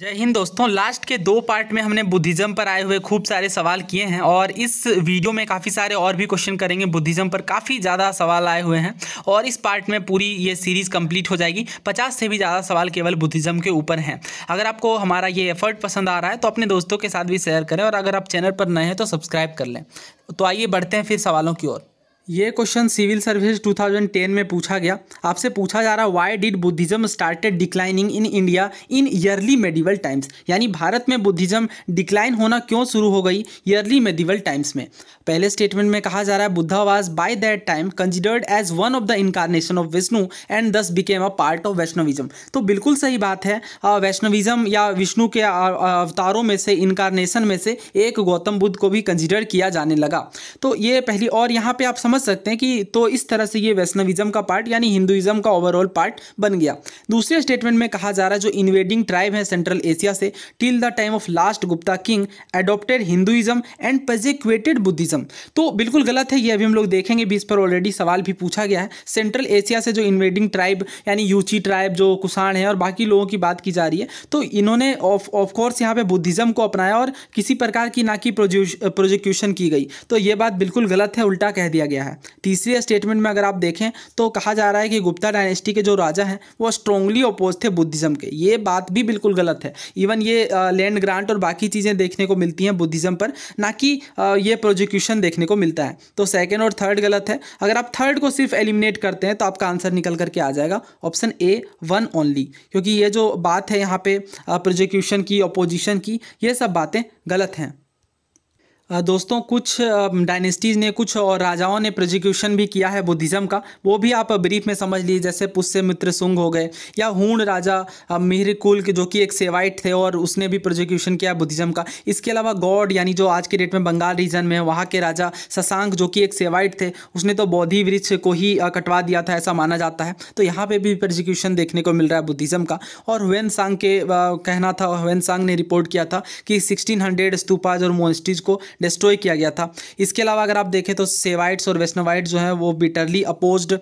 जय हिंद दोस्तों लास्ट के दो पार्ट में हमने बुद्धिज़्म पर आए हुए खूब सारे सवाल किए हैं और इस वीडियो में काफ़ी सारे और भी क्वेश्चन करेंगे बुद्धिज़्म पर काफ़ी ज़्यादा सवाल आए हुए हैं और इस पार्ट में पूरी ये सीरीज़ कंप्लीट हो जाएगी 50 से भी ज़्यादा सवाल केवल बुद्धिज़्म के ऊपर हैं अगर आपको हमारा ये एफर्ट पसंद आ रहा है तो अपने दोस्तों के साथ भी शेयर करें और अगर आप चैनल पर नए हैं तो सब्सक्राइब कर लें तो आइए बढ़ते हैं फिर सवालों की ओर ये क्वेश्चन सिविल सर्विस 2010 में पूछा गया आपसे पूछा जा रहा why did Buddhism started declining in India in early medieval times यानी भारत में बुद्धिज्म डिक्लाइन होना क्यों शुरू हो गई ईयरली मेडिवल टाइम्स में पहले स्टेटमेंट में कहा जा रहा है Buddha was by that time considered as one of the incarnation of Vishnu and this became a part of Vaishnavism तो बिल्कुल सही बात है वैष्णविज्म या विष्णु के अवतारों में से इनकारनेशन में से एक गौतम बुद्ध को भी कंसिडर किया जाने लगा तो ये पहली और यहाँ पर आप समझ समझ सकते हैं कि तो इस तरह से ये वैष्णविज्म का पार्ट यानी हिंदुइज्म का ओवरऑल पार्ट बन गया दूसरे स्टेटमेंट में कहा जा रहा है जो इन्वेडिंग ट्राइब है सेंट्रल एशिया से till the time of last Gupta king adopted Hinduism and persecuted Buddhism तो बिल्कुल गलत है ये अभी हम लोग देखेंगे भी इस पर ऑलरेडी सवाल भी पूछा गया है सेंट्रल एशिया से जो इन्वेडिंग ट्राइब यानी यूची ट्राइब जो कुसाण है और बाकी लोगों की बात की जा रही है तो इन्होंने ऑफकोर्स यहाँ पे बुद्धिज्म को अपनाया और किसी प्रकार की ना कि प्रोजिक्यूशन की गई तो ये बात बिल्कुल गलत है उल्टा कह दिया गया गया है तीसरे स्टेटमेंट में अगर आप देखें तो कहा जा रहा है कि गुप्ता डायनेस्टी के जो राजा हैं वो स्ट्रांगली अपोज थे बुद्धिज़्म के ये बात भी बिल्कुल गलत है इवन ये लैंड ग्रांट और बाकी चीज़ें देखने को मिलती हैं बुद्धिज़्म पर ना कि ये प्रोजिक्यूशन देखने को मिलता है तो सेकेंड और थर्ड गलत है अगर आप थर्ड को सिर्फ एलिमिनेट करते हैं तो आपका आंसर निकल करके आ जाएगा ऑप्शन ए वन ओनली क्योंकि ये जो बात है यहाँ पे प्रोजिक्यूशन की अपोजिशन की ये सब बातें गलत हैं दोस्तों कुछ डायनेस्टीज़ ने कुछ और राजाओं ने प्रोजिक्यूशन भी किया है बुद्धिज़्म का वो भी आप ब्रीफ में समझ लीजिए जैसे पुष्य मित्र सुंग हो गए या हूण राजा के जो कि एक सेवाइट थे और उसने भी प्रोजिक्यूशन किया बुद्धिज़्म का इसके अलावा गॉड यानी जो आज के डेट में बंगाल रीजन में है वहाँ के राजा शशांक जो कि एक सेवाइट थे उसने तो बौद्धि वृक्ष को ही कटवा दिया था ऐसा माना जाता है तो यहाँ पर भी प्रोजिक्यूशन देखने को मिल रहा है बुद्धिज़्म का और हुन सांग के कहना था हुन सांग ने रिपोर्ट किया था कि सिक्सटीन हंड्रेड और मोन्स्टीज़ को डिस्ट्रॉय किया गया था इसके अलावा अगर आप देखें तो सेवाइट्स और वैष्णवाइट जो हैं वो बिटरली अपोज्ड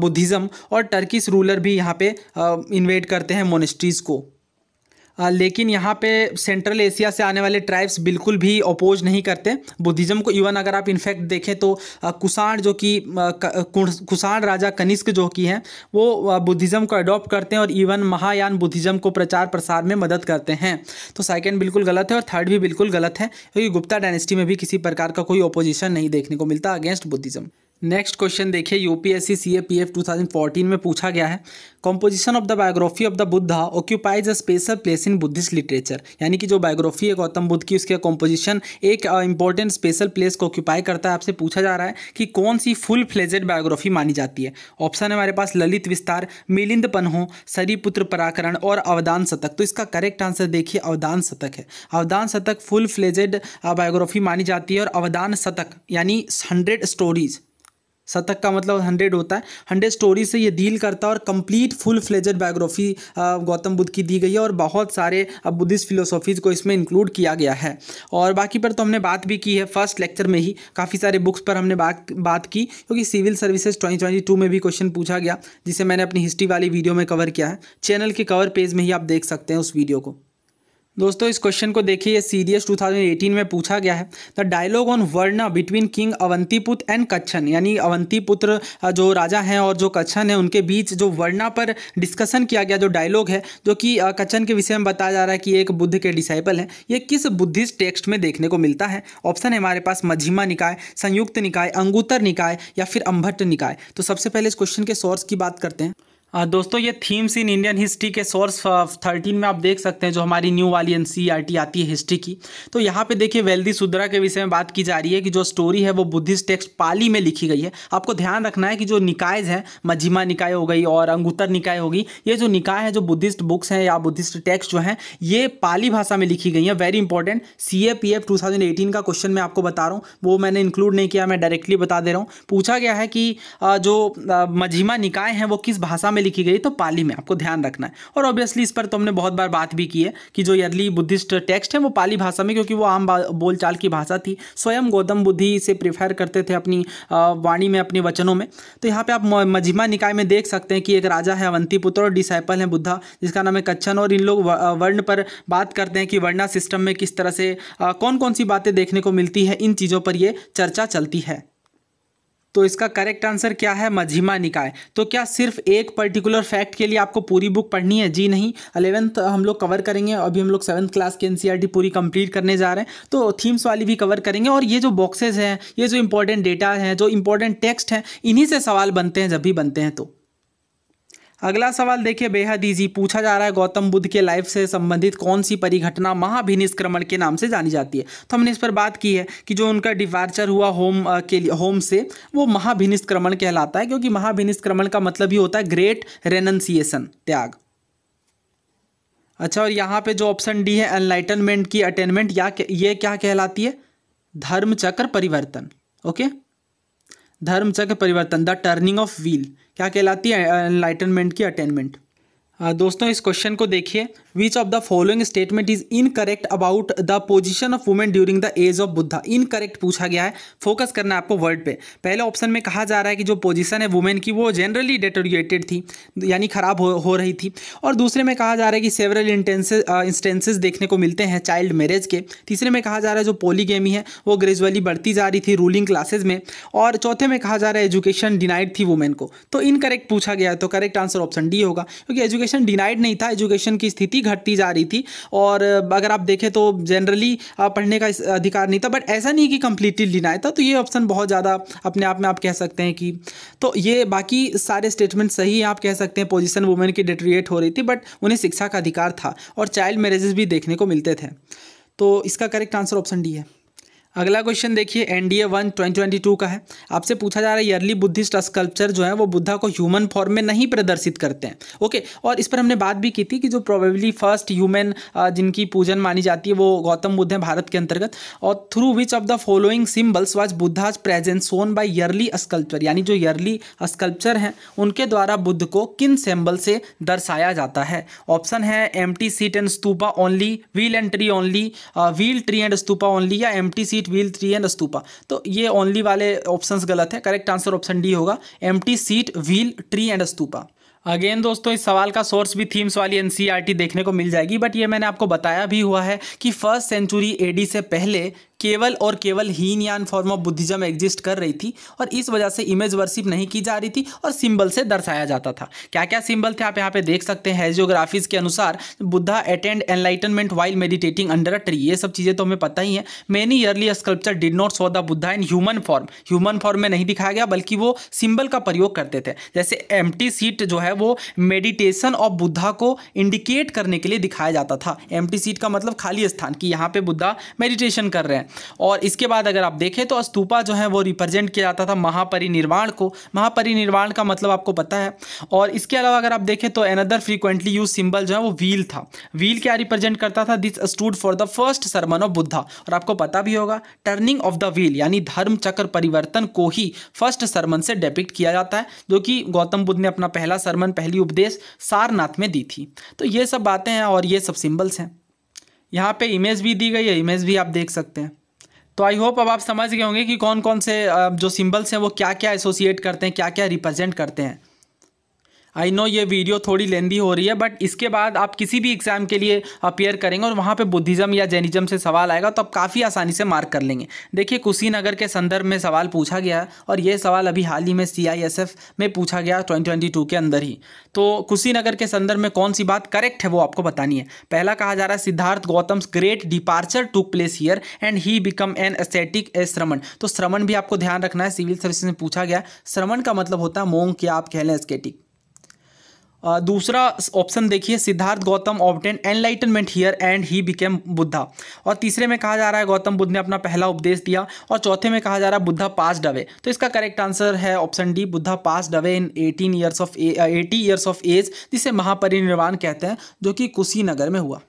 बुद्धिज़्म और टर्किस रूलर भी यहाँ पे इन्वेट करते हैं मोनिस्ट्रीज़ को लेकिन यहाँ पे सेंट्रल एशिया से आने वाले ट्राइब्स बिल्कुल भी अपोज नहीं करते बुद्धिज़्म को इवन अगर आप इनफैक्ट देखें तो कुषाण जो कि कुषाण राजा कनिष्क जो कि हैं वो बुद्धिज़्म को अडॉप्ट करते हैं और इवन महायान बुद्धिज़्म को प्रचार प्रसार में मदद करते हैं तो सेकेंड बिल्कुल गलत है और थर्ड भी बिल्कुल गलत है क्योंकि गुप्ता डायनेस्टी में भी किसी प्रकार का कोई अपोजिशन नहीं देखने को मिलता अगेंस्ट बुद्धिज़्म नेक्स्ट क्वेश्चन देखिए यूपीएससी सीएपीएफ 2014 में पूछा गया है composition of the biography of the Buddha occupies a special place in Buddhist literature यानी कि जो बायोग्राफी है गौतम बुद्ध की उसका कंपोजिशन एक इंपॉर्टेंट स्पेशल प्लेस को ऑक्यूपाई करता है आपसे पूछा जा रहा है कि कौन सी फुल फ्लेजेड बायोग्राफी मानी जाती है ऑप्शन हमारे पास ललित विस्तार मिलिंद पन्हो सरीपुत्र पराकरण और अवदान शतक तो इसका करेक्ट आंसर देखिए अवदान शतक है अवदान शतक फुल फ्लेजेड बायोग्राफी मानी जाती है और अवदान शतक यानी हंड्रेड स्टोरीज शतक का मतलब हंड्रेड होता है हंड्रेड स्टोरी से ये डील करता है और complete full fledged biography Gautam Buddha की दी गई है और बहुत सारे बुद्धिस्ट फिलोसॉफीज़ को इसमें इंक्लूड किया गया है और बाकी पर तो हमने बात भी की है फर्स्ट लेक्चर में ही काफ़ी सारे बुक्स पर हमने बात बात की क्योंकि सिविल सर्विसेज ट्वेंटी में भी क्वेश्चन पूछा गया जिसे मैंने अपनी हिस्ट्री वाली वीडियो में कवर किया है चैनल के कवर पेज में ही आप देख सकते हैं उस वीडियो को दोस्तों इस क्वेश्चन को देखिए ये सीरियस 2018 में पूछा गया है the dialogue on Varna between king Avantiputra and Kachchana यानी अवंतीपुत्र जो राजा हैं और जो कच्छन हैं उनके बीच जो वर्णा पर डिस्कशन किया गया जो डायलॉग है जो कि कच्छन के विषय में बताया जा रहा है कि एक बुद्ध के डिसाइपल हैं ये किस बुद्धिस्ट टेक्स्ट में देखने को मिलता है ऑप्शन है हमारे पास मझिमा निकाय संयुक्त निकाय अंगूतर निकाय या फिर अम्भट्ट निकाय तो सबसे पहले इस क्वेश्चन के सोर्स की बात करते हैं दोस्तों ये थीम्स इन इंडियन हिस्ट्री के सोर्स थर्टीन में आप देख सकते हैं जो हमारी न्यू वाली एन e आती है हिस्ट्री की तो यहाँ पे देखिए वेल्दी सुद्रा के विषय में बात की जा रही है कि जो स्टोरी है वो बुद्धिस्ट टेक्स्ट पाली में लिखी गई है आपको ध्यान रखना है कि जो निकायज हैं मझिमा निकाय हो गई और अंगूतर निकाय होगी ये जो निकाय है जो बुद्धिस्ट बुक्स हैं या बुद्धिस्ट टेक्स्ट जो हैं ये पाली भाषा में लिखी गई है very important C A P F two thousand eighteen का क्वेश्चन मैं आपको बता रहा हूँ वो मैंने इंक्लूड नहीं किया मैं डायरेक्टली बता दे रहा हूँ पूछा गया है कि जो मझिमा निकाय हैं वो किस भाषा में में लिखी गई तो पाली में आपको ध्यान रखना है और ऑब्वियसली इस पर तो हमने बहुत बार बात भी की है कि जो यदली बुद्धिस्ट टेक्स्ट है वो पाली भाषा में क्योंकि वो आम बोलचाल की भाषा थी स्वयं गौतम बुद्धि से प्रिफेयर करते थे अपनी वाणी में अपने वचनों में तो यहाँ पर आप मझिमा निकाय में देख सकते हैं कि एक राजा है पुत्र और डिसाइपल हैं बुद्धा जिसका नाम है कच्छन और इन लोग वर्ण पर बात करते हैं कि वर्णा सिस्टम में किस तरह से कौन कौन सी बातें देखने को मिलती है इन चीज़ों पर ये चर्चा चलती है तो इसका करेक्ट आंसर क्या है मझिमा निकाय तो क्या सिर्फ एक पर्टिकुलर फैक्ट के लिए आपको पूरी बुक पढ़नी है जी नहीं अलेवेंथ हम लोग कवर करेंगे अभी हम लोग सेवन्थ क्लास की एन पूरी कंप्लीट करने जा रहे हैं तो थीम्स वाली भी कवर करेंगे और ये जो बॉक्सेज हैं ये जो इंपॉर्टेंट डेटा हैं जो इंपॉर्टेंट टेक्स्ट हैं इन्हीं से सवाल बनते हैं जब भी बनते हैं तो अगला सवाल देखिए बेहद ईजी पूछा जा रहा है गौतम बुद्ध के लाइफ से संबंधित कौन सी परिघटना महाभिनिष्क्रमण के नाम से जानी जाती है तो हमने इस पर बात की है कि जो उनका डिपार्चर हुआ होम के लिए होम से वो महाभिनिष्क्रमण कहलाता है क्योंकि महाभिनिष्क्रमण का मतलब ही होता है ग्रेट रेनन्सिएशन त्याग अच्छा और यहाँ पे जो ऑप्शन डी है एनलाइटनमेंट की अटेनमेंट या ये क्या कहलाती है धर्म चक्र परिवर्तन ओके धर्म चक्र परिवर्तन द टर्निंग ऑफ व्हील क्या कहलाती है एनलाइटनमेंट की अटेनमेंट दोस्तों इस क्वेश्चन को देखिए which of the following statement is incorrect about the position of women during the age of Buddha incorrect पूछा गया है फोकस करना है आपको वर्ड पे पहले ऑप्शन में कहा जा रहा है कि जो पोजिशन है वुमेन की वो जनरली डेटोरिएटेड थी यानी खराब हो, हो रही थी और दूसरे में कहा जा रहा है कि सेवरल इंस्टेंसेज uh, देखने को मिलते हैं चाइल्ड मैरिज के तीसरे में कहा जा रहा है जो पोलीगेमी है वो ग्रेजुअली बढ़ती जा रही थी रूलिंग क्लासेज में और चौथे में कहा जा रहा है एजुकेशन डिनाइड थी वुमेन को तो इनकरेक्ट पूछा गया तो करेक्ट आंसर ऑप्शन डी होगा क्योंकि एजुकेशन डिनाइड नहीं था एजुकेशन की स्थिति घटती जा रही थी और अगर आप देखें तो जनरली पढ़ने का अधिकार नहीं था बट ऐसा नहीं कि कम्प्लीटली डिनाई था तो ये ऑप्शन बहुत ज़्यादा अपने आप में आप कह सकते हैं कि तो ये बाकी सारे स्टेटमेंट सही आप कह सकते हैं पोजिशन वुमेन की डिट्रिएट हो रही थी बट उन्हें शिक्षा का अधिकार था और चाइल्ड मैरिजेस भी देखने को मिलते थे तो इसका करेक्ट आंसर ऑप्शन डी है अगला क्वेश्चन देखिए NDA one twenty twenty two का है आपसे पूछा जा रहा है यर्ली बुद्धिस्ट स्कल्पचर जो है वो बुद्धा को ह्यूमन फॉर्म में नहीं प्रदर्शित करते हैं ओके और इस पर हमने बात भी की थी कि जो प्रोबेबली फर्स्ट ह्यूमन जिनकी पूजन मानी जाती है वो गौतम बुद्ध हैं भारत के अंतर्गत और through which of the following symbols was Buddha's present shown by early sculpture यानी जो यर्ली स्कल्पचर हैं उनके द्वारा बुद्ध को किन सिम्बल से दर्शाया जाता है ऑप्शन है empty seat and stupa only wheel and tree only wheel tree and stupa only या empty seat seat wheel tree and stupa तो ये ओनली वाले ऑप्शंस गलत है करेक्ट आंसर ऑप्शन डी होगा empty seat wheel tree and stupa again दोस्तों इस सवाल का सोर्स भी थीम्स वाली एन e देखने को मिल जाएगी बट ये मैंने आपको बताया भी हुआ है कि फर्स्ट सेंचुरी एडी से पहले केवल और केवल हीन यान फॉर्म ऑफ बुद्धिज्म एग्जिस्ट कर रही थी और इस वजह से इमेज वर्शिप नहीं की जा रही थी और सिंबल से दर्शाया जाता था क्या क्या सिंबल थे आप यहाँ पे देख सकते हैं जियोग्राफीज के अनुसार Buddha attained enlightenment while meditating under a tree ये सब चीज़ें तो हमें पता ही है many early sculpture did not show the Buddha in human form human form में नहीं दिखाया गया बल्कि वो सिंबल का प्रयोग करते थे जैसे एम सीट जो है है वो मेडिटेशन ऑफ बुद्धा को इंडिकेट करने के लिए दिखाया जाता था एम सीट का मतलब खाली स्थान कि यहाँ पे बुद्धा मेडिटेशन कर रहे हैं और इसके बाद अगर आप देखें तो स्तूपा जो है वो रिप्रेजेंट किया जाता था महापरिनिर्वाण को महापरिनिर्वाण का मतलब आपको पता है और इसके अलावा अगर आप देखें तो एनदर फ्रीक्वेंटली यूज सिंबल जो है वो व्हील था व्हील क्या रिप्रेजेंट करता था this stood for the first sermon of Buddha और आपको पता भी होगा टर्निंग ऑफ द व्हील यानी धर्म चक्र परिवर्तन को ही फर्स्ट सरमन से डेपिक्ट किया जाता है जो कि गौतम बुद्ध ने अपना पहला सरमन जर्मन पहली उपदेश सारनाथ में दी थी तो ये सब बातें हैं और ये सब सिंबल्स हैं यहाँ पे इमेज भी दी गई है इमेज भी आप देख सकते हैं तो आई होप अब आप समझ गए होंगे कि कौन कौन से जो सिंबल्स हैं वो क्या क्या एसोसिएट करते हैं क्या क्या रिप्रेजेंट करते हैं आई नो ये वीडियो थोड़ी लेंदी हो रही है बट इसके बाद आप किसी भी एग्ज़ाम के लिए अपेयर करेंगे और वहाँ पे बुद्धिज़्म या जैनिज़्म से सवाल आएगा तो आप काफ़ी आसानी से मार्क कर लेंगे देखिए कुशीनगर के संदर्भ में सवाल पूछा गया है और ये सवाल अभी हाल ही में सी में पूछा गया ट्वेंटी के अंदर ही तो कुशीनगर के संदर्भ में कौन सी बात करेक्ट है वो आपको बतानी है पहला कहा जा रहा है Siddhartha Gautam great departure took place here and he become an ascetic a shramana तो श्रमण भी आपको ध्यान रखना है सिविल सर्विस में पूछा गया श्रमण का मतलब होता है मोंग क्या आप कह लें एस्केटिक Uh, दूसरा ऑप्शन देखिए Siddhartha Gautam obtained enlightenment here and he became Buddha और तीसरे में कहा जा रहा है गौतम बुद्ध ने अपना पहला उपदेश दिया और चौथे में कहा जा रहा है बुद्धा पास डवे तो इसका करेक्ट आंसर है option D Buddha passed away in eighteen years of eighty years of age जिसे महापरिनिर्वाण कहते हैं जो कि कुशीनगर में हुआ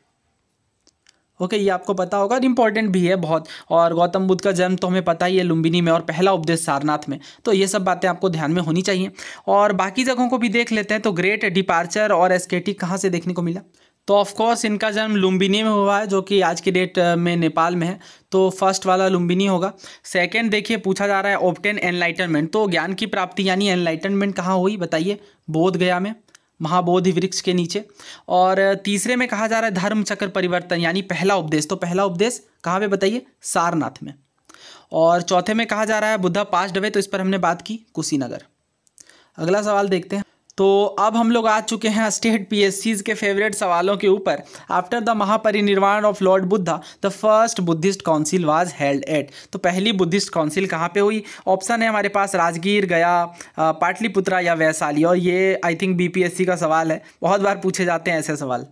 ओके ये आपको पता होगा और इम्पॉर्टेंट भी है बहुत और गौतम बुद्ध का जन्म तो हमें पता ही है लुम्बिनी में और पहला उपदेश सारनाथ में तो ये सब बातें आपको ध्यान में होनी चाहिए और बाकी जगहों को भी देख लेते हैं तो ग्रेट डिपार्चर और एसकेटी कहाँ से देखने को मिला तो ऑफकोर्स इनका जन्म लुम्बिनी में हुआ है जो कि आज की डेट में नेपाल में है तो फर्स्ट वाला लुम्बिनी होगा सेकेंड देखिए पूछा जा रहा है ओप्टेन एनलाइटनमेंट तो ज्ञान की प्राप्ति यानी एनलाइटनमेंट कहाँ हुई बताइए बोध गया में महाबोधि वृक्ष के नीचे और तीसरे में कहा जा रहा है धर्म चक्र परिवर्तन यानी पहला उपदेश तो पहला उपदेश कहाँ पे बताइए सारनाथ में और चौथे में कहा जा रहा है बुद्धा पास्ट डबे तो इस पर हमने बात की कुशीनगर अगला सवाल देखते हैं तो अब हम लोग आ चुके हैं स्टेट पीएससीज के फेवरेट सवालों के ऊपर after the Mahaparinirvana of lord Buddha the first Buddhist council was held at तो पहली बुद्धिस्ट काउंसिल कहाँ पे हुई ऑप्शन है हमारे पास राजगीर गया पाटलिपुत्रा या वैशाली और ये आई थिंक बीपीएससी का सवाल है बहुत बार पूछे जाते हैं ऐसे सवाल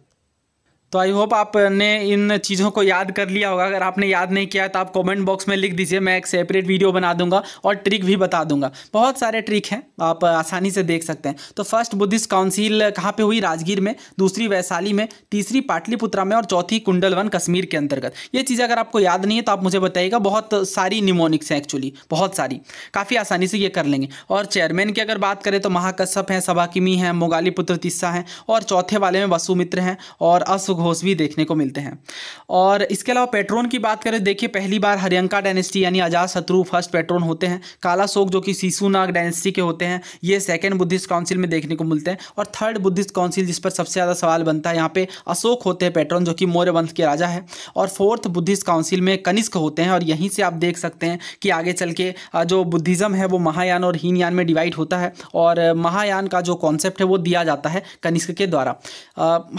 तो आई होप आपने इन चीज़ों को याद कर लिया होगा अगर आपने याद नहीं किया तो आप कमेंट बॉक्स में लिख दीजिए मैं एक सेपरेट वीडियो बना दूंगा और ट्रिक भी बता दूंगा बहुत सारे ट्रिक हैं आप आसानी से देख सकते हैं तो फर्स्ट बुद्धिस्ट काउंसिल कहाँ पे हुई राजगीर में दूसरी वैशाली में तीसरी पाटलिपुत्रा में और चौथी कुंडलवन कश्मीर के अंतर्गत ये चीज़ अगर आपको याद नहीं है तो आप मुझे बताइएगा बहुत सारी निमोनिक्स हैं एक्चुअली बहुत सारी काफ़ी आसानी से ये कर लेंगे और चेयरमैन की अगर बात करें तो महाकश्यप हैं सभाकिमी हैं मोगाली पुत्र तिस्सा हैं और चौथे वाले में वसुमित्र हैं और अश्व घोष भी देखने को मिलते हैं और इसके अलावा पेट्रोन की बात करें देखिए पहली बार हरियंका डायनेस्टी यानी अजात शत्रु फर्स्ट पेट्रोन होते हैं काला शोक जो कि शिशुनाग डायनेस्टी के होते हैं ये सेकेंड बुद्धिस्ट काउंसिल में देखने को मिलते हैं और थर्ड बुद्धिस्ट काउंसिल जिस पर सबसे ज़्यादा सवाल बनता है यहाँ पर अशोक होते हैं पेट्रोन जो कि मौर्य वंश के राजा है और फोर्थ बुद्धिस्ट काउंसिल में कनिष्क होते हैं और यहीं से आप देख सकते हैं कि आगे चल के जो बुद्धिज़्म है वो महायान और हीनयान में डिवाइड होता है और महायान का जो कॉन्सेप्ट है वो दिया जाता है कनिष्क के द्वारा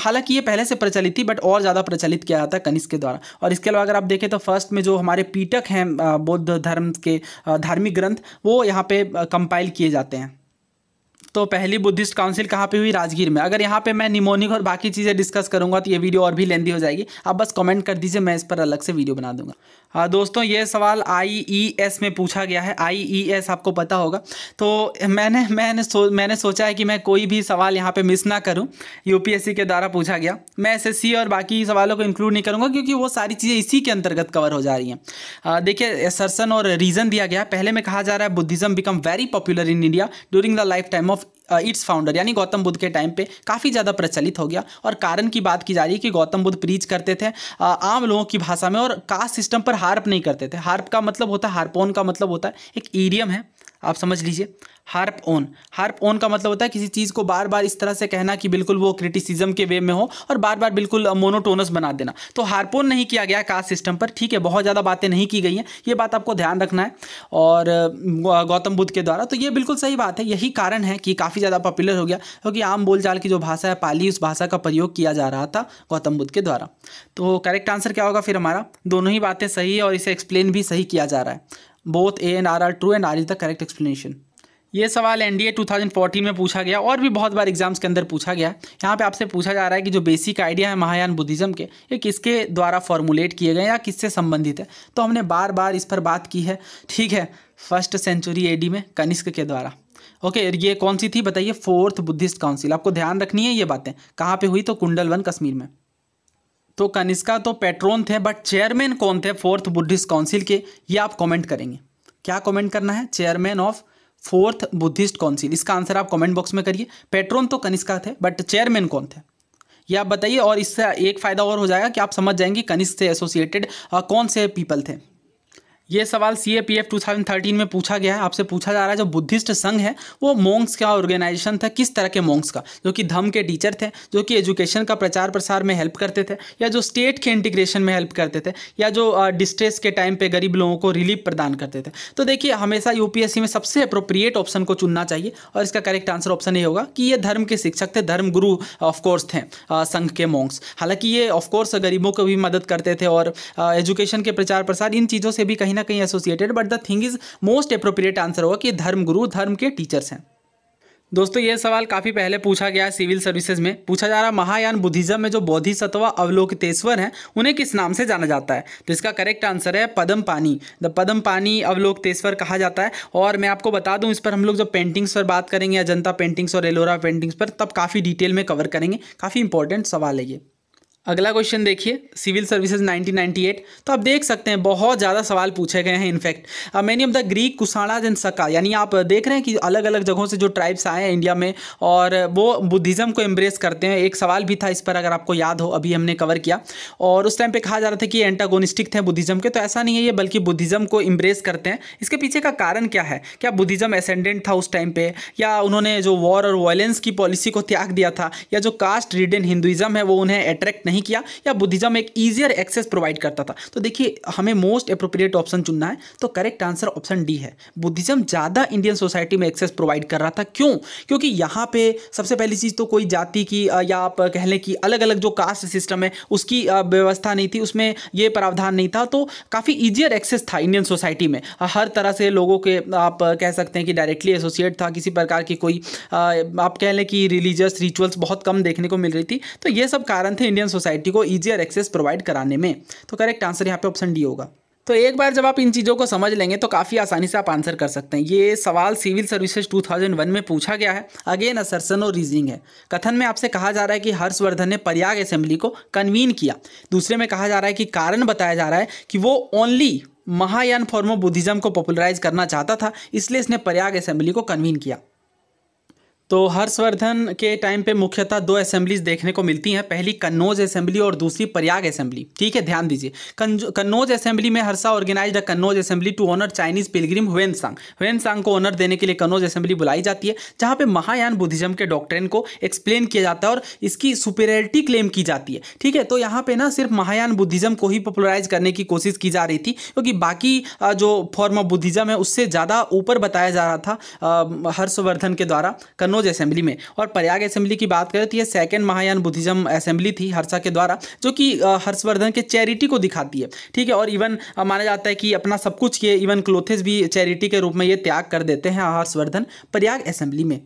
हालांकि ये पहले से प्रचलित करी थी बट और ज़्यादा प्रचलित किया जाता है कनिष्क के द्वारा और इसके अलावा अगर आप देखें तो फर्स्ट में जो हमारे पीटक हैं बौद्ध धर्म के धार्मिक ग्रंथ वो यहाँ पे कंपाइल किए जाते हैं तो पहली बुद्धिस्ट काउंसिल कहाँ पे हुई राजगीर में अगर यहाँ पे मैं निमोनिक और बाकी चीज़ें डिस्कस करूँगा तो ये वीडियो और भी लेंदी हो जाएगी आप बस कमेंट कर दीजिए मैं इस पर अलग से वीडियो बना दूंगा हाँ, दोस्तों ये सवाल आईईएस e में पूछा गया है आईईएस e आपको पता होगा तो मैंने मैंने सो मैंने सोचा है कि मैं कोई भी सवाल यहाँ पे मिस ना करूँ यूपीएससी के द्वारा पूछा गया मैं एसएससी और बाकी सवालों को इंक्लूड नहीं करूँगा क्योंकि वो सारी चीज़ें इसी के अंतर्गत कवर हो जा रही हैं देखिए सरसन और रीज़न दिया गया पहले में कहा जा रहा है Buddhism become very popular in India during the lifetime of its founder यानी गौतम बुद्ध के टाइम पे काफ़ी ज़्यादा प्रचलित हो गया और कारण की बात की जा रही है कि गौतम बुद्ध प्रीच करते थे आम लोगों की भाषा में और कास्ट सिस्टम पर हार्प नहीं करते थे हार्प का मतलब होता है हार्पोन का मतलब होता है एक ईडियम है आप समझ लीजिए हार्प ऑन हार्प ऑन का मतलब होता है किसी चीज़ को बार बार इस तरह से कहना कि बिल्कुल वो क्रिटिसिज्म के वे में हो और बार बार बिल्कुल मोनोटोनस बना देना तो हार्प ऑन नहीं किया गया कास्ट सिस्टम पर ठीक है बहुत ज़्यादा बातें नहीं की गई हैं ये बात आपको ध्यान रखना है और गौतम बुद्ध के द्वारा तो ये बिल्कुल सही बात है यही कारण है कि काफ़ी ज़्यादा पॉपुलर हो गया क्योंकि तो आम बोलचाल की जो भाषा है पाली उस भाषा का प्रयोग किया जा रहा था गौतम बुद्ध के द्वारा तो करेक्ट आंसर क्या होगा फिर हमारा दोनों ही बातें सही है और इसे एक्सप्लेन भी सही किया जा रहा है both A and R are true and R is the correct explanation ये सवाल एन डी 2014 में पूछा गया और भी बहुत बार एग्जाम्स के अंदर पूछा गया यहाँ पे आपसे पूछा जा रहा है कि जो बेसिक आइडिया है महायान बुद्धिज्म के ये किसके द्वारा फॉर्मुलेट किए गए या किससे संबंधित है तो हमने बार बार इस पर बात की है ठीक है फर्स्ट सेंचुरी एडी में कनिष्क के द्वारा ओके okay, ये कौन सी थी बताइए फोर्थ बुद्धिस्ट काउंसिल आपको ध्यान रखनी है ये बातें कहाँ पे हुई तो कुंडलवन कश्मीर में तो कनिष्का तो पेट्रोन थे बट चेयरमैन कौन थे फोर्थ बुद्धिस्ट काउंसिल के ये आप कमेंट करेंगे क्या कमेंट करना है chairman of fourth Buddhist council इसका आंसर आप कमेंट बॉक्स में करिए पेट्रोन तो कनिष्का थे बट चेयरमैन कौन थे ये आप बताइए और इससे एक फ़ायदा और हो जाएगा कि आप समझ जाएंगे कनिष्क से एसोसिएटेड कौन से पीपल थे ये सवाल C A P F two thousand thirteen में पूछा गया है आपसे पूछा जा रहा है जो बुद्धिस्ट संघ है वो मोंग्स का ऑर्गेनाइजेशन था किस तरह के मोंग्स का जो कि धम के टीचर थे जो कि एजुकेशन का प्रचार प्रसार में हेल्प करते थे या जो स्टेट के इंटीग्रेशन में हेल्प करते थे या जो डिस्ट्रेस के टाइम पे गरीब लोगों को रिलीफ प्रदान करते थे तो देखिए हमेशा यूपीएससी में सबसे अप्रोप्रिएट ऑप्शन को चुनना चाहिए और इसका करेक्ट आंसर ऑप्शन ये होगा कि ये धर्म के शिक्षक थे धर्म गुरु ऑफकोर्स थे संघ के मोंग्स हालांकि ये ऑफकोर्स गरीबों को भी मदद करते थे और एजुकेशन के प्रचार प्रसार इन चीज़ों से भी कहीं ना कहीं associated but the thing is most appropriate answer होगा कि धर्म गुरु धर्म के टीचर्स हैं दोस्तों ये सवाल काफ़ी पहले पूछा गया है सिविल सर्विसेज में पूछा जा रहा महायान बुद्धिज्म में जो बोधिसत्व अवलोकितेश्वर हैं उन्हें किस नाम से जाना जाता है तो इसका करेक्ट आंसर है पदम पानी द पदम पानी अवलोकितेश्वर कहा जाता है और मैं आपको बता दूं इस पर हम लोग जब पेंटिंग्स पर बात करेंगे या जनता पेंटिंग्स और एलोरा पेंटिंग्स पर तब काफ़ी डिटेल में कवर करेंगे काफ़ी इंपॉर्टेंट सवाल है ये अगला क्वेश्चन देखिए सिविल सर्विसेज 1998 तो आप देख सकते हैं बहुत ज़्यादा सवाल पूछे गए हैं in fact many of the Greek Kushana जन सका यानी आप देख रहे हैं कि अलग अलग जगहों से जो ट्राइब्स आए हैं इंडिया में और वो बुद्धिज़्म को एम्ब्रेस करते हैं एक सवाल भी था इस पर अगर आपको याद हो अभी हमने कवर किया और उस टाइम पर कहा जा रहा था कि एंटागोनिस्टिक थे बुद्धिज़्म के तो ऐसा नहीं है ये बल्कि बुद्धिज़्म को एम्ब्रेस करते हैं इसके पीछे का कारण क्या है क्या बुद्धिज़्म एसेंडेंट था उस टाइम पर या उन्होंने जो वॉर और वायलेंस की पॉलिसी को त्याग दिया था या जो कास्ट रिडन हिंदुज़म है वो उन्हें अट्रैक्ट नहीं किया या बुद्धिज्म एक ईजियर एक्सेस प्रोवाइड करता था तो देखिए हमें मोस्ट अप्रोप्रिएट ऑप्शन चुनना है तो करेक्ट आंसर ऑप्शन डी है बुद्धिज्म ज़्यादा इंडियन सोसाइटी में एक्सेस प्रोवाइड कर रहा था क्यों क्योंकि यहाँ पे सबसे पहली चीज़ तो कोई जाति की या आप कह लें कि अलग अलग जो कास्ट सिस्टम है उसकी व्यवस्था नहीं थी उसमें ये प्रावधान नहीं था तो काफ़ी ईजियर एक्सेस था इंडियन सोसाइटी में हर तरह से लोगों के आप कह सकते हैं कि डायरेक्टली एसोसिएट था किसी प्रकार की कोई आप कह लें कि रिलीजियस रिचुअल्स बहुत कम देखने को मिल रही थी तो ये सब कारण थे इंडियन सोसाइटी को ईजियर एक्सेस प्रोवाइड कराने में तो करेक्ट आंसर यहाँ पे ऑप्शन डी होगा तो एक बार जब आप इन चीज़ों को समझ लेंगे तो काफ़ी आसानी से आप आंसर कर सकते हैं ये सवाल सिविल सर्विसेज 2001 में पूछा गया है अगेन असरसन और रीजनिंग है कथन में आपसे कहा जा रहा है कि हर्षवर्धन ने प्रयाग असेंबली को कन्वीन किया दूसरे में कहा जा रहा है कि कारण बताया जा रहा है कि वो only Mahayana forms of Buddhism को पॉपुलराइज करना चाहता था इसलिए इसने प्रयाग असेंबली को कन्वीन किया तो हर्षवर्धन के टाइम पे मुख्यतः दो असेंबलीज देखने को मिलती हैं पहली कन्नौज असेंबली और दूसरी प्रयाग असेंबली ठीक है ध्यान दीजिए कन्नौज असेंबली में Harsha organised the Kannauj assembly to honour Chinese pilgrim Hiuen Tsang Hiuen Tsang को ऑनर देने के लिए कन्नौज असेंबली बुलाई जाती है जहाँ पे महायान बुद्धिज्म के डॉक्ट्रेन को एक्सप्लेन किया जाता है और इसकी सुपेरियरिटी क्लेम की जाती है ठीक है तो यहाँ पर ना सिर्फ महायान बुद्धिज्म को ही पॉपुलराइज करने की कोशिश की जा रही थी क्योंकि बाकी जो फॉर्म ऑफ बुद्धिज्म है उससे ज़्यादा ऊपर बताया जा रहा था हर्षवर्धन के द्वारा कन्नौज कन्नौज असेंबली में और प्रयाग असेंबली की बात करें तो यह सेकेंड महायान बुद्धिज्म असेंबली थी हर्षा के द्वारा जो कि हर्षवर्धन के चैरिटी को दिखाती है ठीक है और इवन माना जाता है कि अपना सब कुछ ये इवन क्लोथेस भी चैरिटी के रूप में ये त्याग कर देते हैं हर्षवर्धन प्रयाग असेंबली में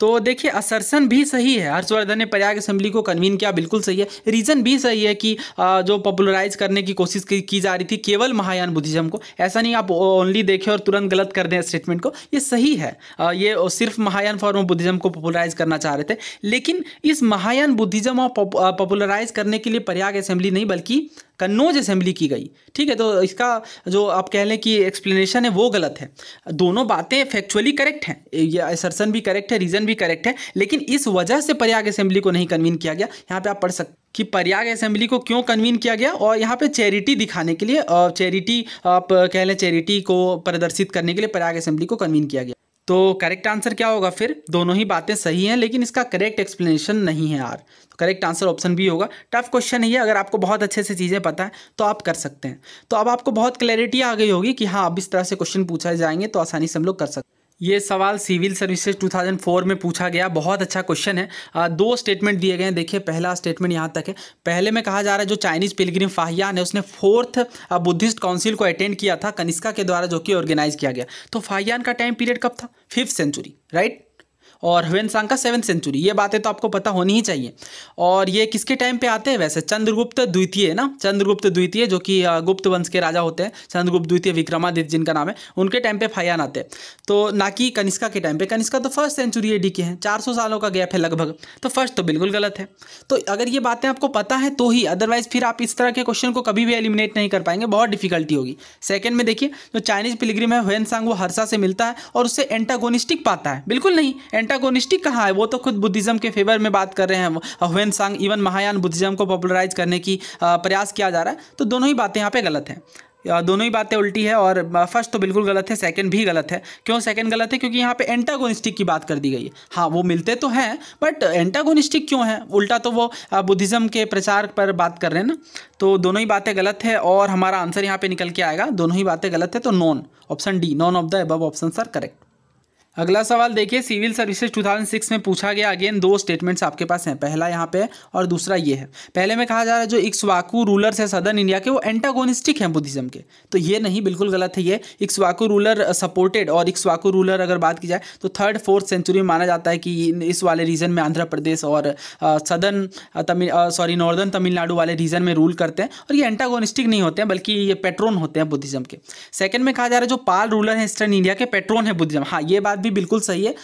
तो देखिए असरसन भी सही है हर्षवर्धन ने प्रयाग असेंबली को कन्वीन किया बिल्कुल सही है रीज़न भी सही है कि जो पॉपुलराइज करने की कोशिश की जा रही थी केवल महायान बुद्धिज्म को ऐसा नहीं आप ओनली देखें और तुरंत गलत कर दें स्टेटमेंट को ये सही है ये सिर्फ महायान फॉर्म बुद्धिज्म को पॉपुलराइज करना चाह रहे थे लेकिन इस महायान बुद्धिज्म और पॉपुलराइज करने के लिए प्रयाग असेंबली नहीं बल्कि कन्नौज असेंबली की गई ठीक है तो इसका जो आप कह लें कि एक्सप्लेनेशन है वो गलत है दोनों बातें फैक्चुअली करेक्ट हैं या असरसन भी करेक्ट है रीज़न भी करेक्ट है लेकिन इस वजह से प्रयाग असेंबली को नहीं कन्वीन किया गया यहाँ पे आप पढ़ सकते कि प्रयाग असेंबली को क्यों कन्वीन किया गया और यहाँ पे चैरिटी दिखाने के लिए चैरिटी आप कह लें चैरिटी को प्रदर्शित करने के लिए प्रयाग असेंबली को कन्वीन किया गया तो करेक्ट आंसर क्या होगा फिर दोनों ही बातें सही हैं लेकिन इसका करेक्ट एक्सप्लेनेशन नहीं है यार तो करेक्ट आंसर ऑप्शन बी होगा टफ क्वेश्चन है अगर आपको बहुत अच्छे से चीज़ें पता है तो आप कर सकते हैं तो अब आपको बहुत क्लैरिटी आ गई होगी कि हाँ अब इस तरह से क्वेश्चन पूछा जाएंगे तो आसानी से हम लोग कर सकते हैं ये सवाल सिविल सर्विसेज 2004 में पूछा गया बहुत अच्छा क्वेश्चन है दो स्टेटमेंट दिए गए हैं देखिए पहला स्टेटमेंट यहाँ तक है पहले में कहा जा रहा है जो चाइनीज़ पिलग्रिम फाहियान है उसने फोर्थ बुद्धिस्ट काउंसिल को अटेंड किया था कनिष्का के द्वारा जो कि ऑर्गेनाइज किया गया तो फाहियान का टाइम पीरियड कब था फिफ्थ सेंचुरी राइट और ह्वेनसांग का सेवन सेंचुरी ये बातें तो आपको पता होनी ही चाहिए और ये किसके टाइम पे आते हैं वैसे चंद्रगुप्त द्वितीय ना चंद्रगुप्त द्वितीय जो कि गुप्त वंश के राजा होते हैं चंद्रगुप्त द्वितीय विक्रमादित्य जिनका नाम है उनके टाइम पे फायान आते हैं तो ना कि कनिष्का के टाइम पे कनिष्का तो फर्स्ट सेंचुरी एडी के हैं चार सालों का गैप है लगभग तो फर्स्ट तो बिल्कुल गलत है तो अगर ये बातें आपको पता है तो ही अदरवाइज फिर आप इस तरह के क्वेश्चन को कभी भी एलिमिनेट नहीं कर पाएंगे बहुत डिफिकल्टी होगी सेकंड में देखिए जो चाइनीज पिलग्रिम है ह्वेन सांग वो हरसा से मिलता है और उससे एंटागोनिस्टिक पाता है बिल्कुल नहीं एंटागोनिस्टिक कहाँ है वो तो खुद बुद्धिज्म के फेवर में बात कर रहे हैं Hiuen Tsang even Mahayana Buddhism को पॉपुलराइज करने की प्रयास किया जा रहा है तो दोनों ही बातें यहाँ पे गलत हैं दोनों ही बातें उल्टी है और फर्स्ट तो बिल्कुल गलत है सेकंड भी गलत है क्यों सेकंड गलत है क्योंकि यहाँ पे एंटागोनिस्टिक की बात कर दी गई है हाँ वो मिलते तो हैं बट एंटागोनिस्टिक क्यों है उल्टा तो वो बुद्धिज़्म के प्रचार पर बात कर रहे हैं ना तो दोनों ही बातें गलत है और हमारा आंसर यहाँ पर निकल के आएगा दोनों ही बातें गलत है तो none option D none of the above option are correct अगला सवाल देखिए सिविल सर्विसेज 2006 में पूछा गया अगेन दो स्टेटमेंट्स आपके पास हैं पहला यहाँ पे और दूसरा ये है पहले में कहा जा रहा है जो इक्सवाकू रूलर्स है सदर्न इंडिया के वो एंटागोनिस्टिक हैं बुद्धिज्म के तो ये नहीं बिल्कुल गलत है ये इक्सवाकू रूलर सपोर्टेड और इक्सवाकू रूलर अगर बात की जाए तो थर्ड फोर्थ सेंचुरी माना जाता है कि इस वाले रीजन में आंध्र प्रदेश और southern Tamil sorry northern Tamil Nadu वाले रीजन में रूल करते हैं और ये एंटागोनिस्टिक नहीं होते हैं बल्कि ये पेट्रोन होते हैं बुद्धिज्म के सेकेंड में कहा जा रहा है जो पाल रूलर है ईस्टर्न इंडिया के पेट्रोन है बुद्धिज्म हाँ ये बात भी बिल्कुल सही है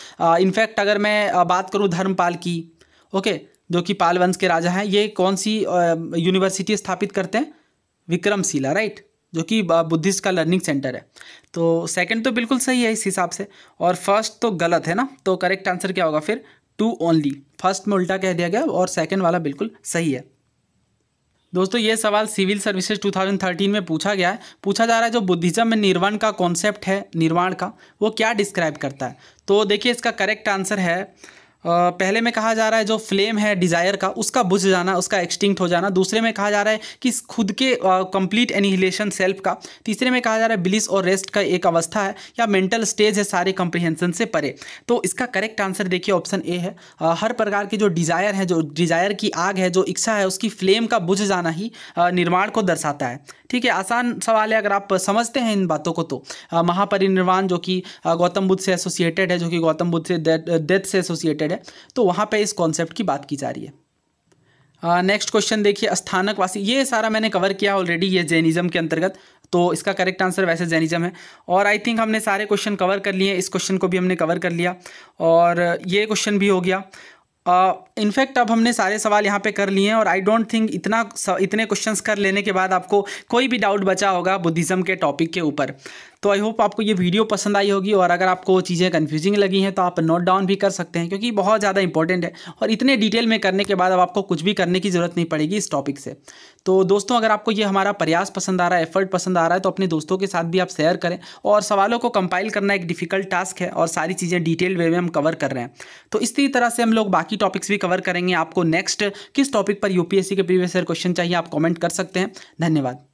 इनफैक्ट अगर मैं बात करूँ धर्मपाल की ओके जो कि पाल वंश के राजा हैं ये कौन सी यूनिवर्सिटी स्थापित करते हैं विक्रमशिला राइट जो कि बुद्धिस्ट का लर्निंग सेंटर है तो सेकंड तो बिल्कुल सही है इस हिसाब से और फर्स्ट तो गलत है ना तो करेक्ट आंसर क्या होगा फिर टू ओनली फर्स्ट में उल्टा कह दिया गया और सेकंड वाला बिल्कुल सही है दोस्तों ये सवाल सिविल सर्विसेज 2013 में पूछा गया है पूछा जा रहा है जो बुद्धिज्म में निर्वाण का कॉन्सेप्ट है निर्वाण का वो क्या डिस्क्राइब करता है तो देखिए इसका करेक्ट आंसर है पहले में कहा जा रहा है जो फ्लेम है डिज़ायर का उसका बुझ जाना उसका एक्सटिंक्ट हो जाना दूसरे में कहा जा रहा है कि खुद के कंप्लीट एनिहिलेशन सेल्फ का तीसरे में कहा जा रहा है ब्लिस और रेस्ट का एक अवस्था है या मेंटल स्टेज है सारे कंप्रिहेंशन से परे तो इसका करेक्ट आंसर देखिए ऑप्शन ए है आ, हर प्रकार की जो डिज़ायर है जो डिज़ायर की आग है जो इच्छा है उसकी फ्लेम का बुझ जाना ही निर्माण को दर्शाता है ठीक है आसान सवाल है अगर आप समझते हैं इन बातों को तो महापरिनिर्वाण जो कि गौतम बुद्ध से एसोसिएटेड है जो कि गौतम बुद्ध से डेथ से एसोसिएटेड है तो वहाँ पर इस कॉन्सेप्ट की बात की जा रही है नेक्स्ट क्वेश्चन देखिए स्थानकवासी ये सारा मैंने कवर किया ऑलरेडी ये जैनिज्म के अंतर्गत तो इसका करेक्ट आंसर वैसे जैनिज्म है और आई थिंक हमने सारे क्वेश्चन कवर कर लिए इस क्वेश्चन को भी हमने कवर कर लिया और ये क्वेश्चन भी हो गया इनफैक्ट uh, अब हमने सारे सवाल यहाँ पे कर लिए हैं और आई डोंट थिंक इतना इतने क्वेश्चंस कर लेने के बाद आपको कोई भी डाउट बचा होगा बुद्धिज़्म के टॉपिक के ऊपर तो आई होप आपको ये वीडियो पसंद आई होगी और अगर आपको चीज़ें कन्फ्यूजिंग लगी हैं तो आप नोट डाउन भी कर सकते हैं क्योंकि बहुत ज़्यादा इंपॉर्टेंट है और इतने डिटेल में करने के बाद अब आपको कुछ भी करने की ज़रूरत नहीं पड़ेगी इस टॉपिक से तो दोस्तों अगर आपको ये हमारा प्रयास पसंद आ रहा है एफर्ट पसंद आ रहा है तो अपने दोस्तों के साथ भी आप शेयर करें और सवालों को कंपाइल करना एक डिफ़िकल्ट टास्क है और सारी चीज़ें डिटेल वे में हम कवर कर रहे हैं तो इसी तरह से हम लोग बाकी टॉपिक्स भी कवर करेंगे आपको नेक्स्ट किस टॉपिक पर यूपीएससी के प्रीवियस ईयर क्वेश्चन चाहिए आप कॉमेंट कर सकते हैं धन्यवाद